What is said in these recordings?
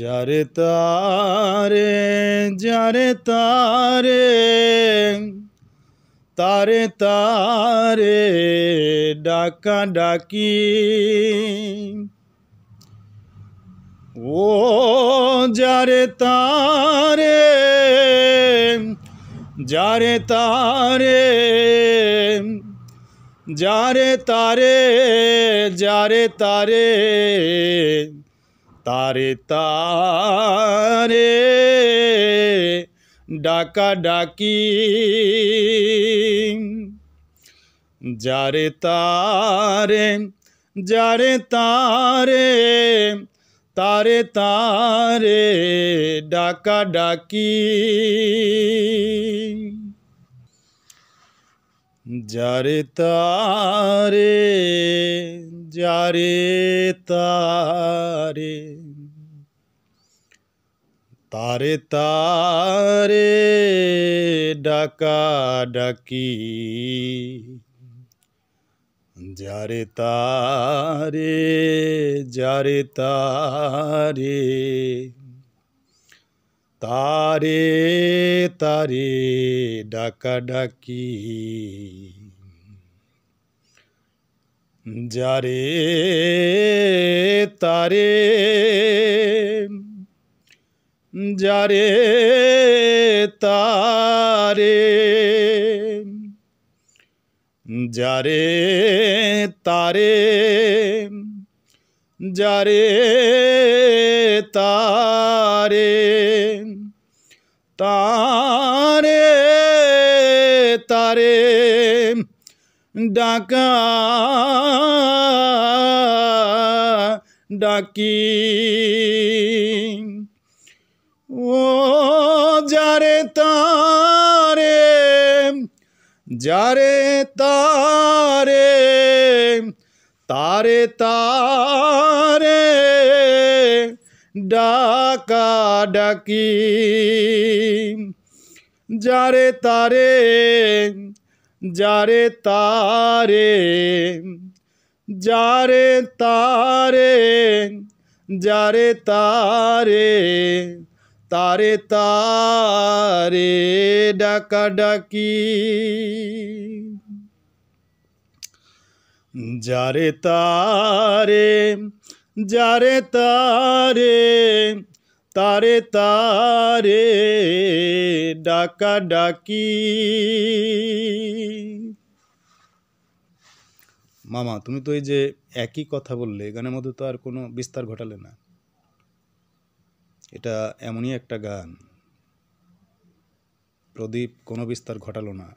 যারে তারে যারে তারে তারে তারে ডাকা ডাকি ও যারে তারে যারে তারে যারে তারে যারে তারে তারে তারে ডাকা ডাকি যারে তারে যারে তারে তারে তারে ডাকা ডাকি যারে তারে যারে তারে তারে তারে ডাকা ডাকি যারে তারে যারে তারে তারে তারে ডাকা ডাকি যারে তারে যারে তারে যারে তারে যারে তারে তারে তারে ডাকা ডাকি ও যারে তারে যারে তারে তারে তারে ডাকা ডাকি যারে তারে যারে তারে যারে তারে যারে তারে তারে তারে ডাকা ডাকি যারে তারে যারে তারে তারে তারে ডাকা ডাকি মামা তুমি তো এই যে একই কথা বললে গানের মধ্যে তো আর কোনো বিস্তার ঘটালে না এটা এমনই একটা গান প্রদীপ কোনো বিস্তার ঘটালো না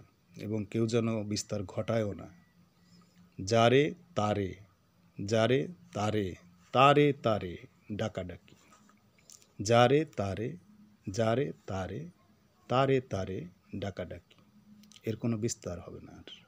এবং কেউ যেন বিস্তার ঘটায়ও না যারে তারে যারে তারে তারে তারে ডাকাডাকি যারে তারে যারে তারে তারে তারে ডাকাডাকি এর কোনো বিস্তার হবে না আর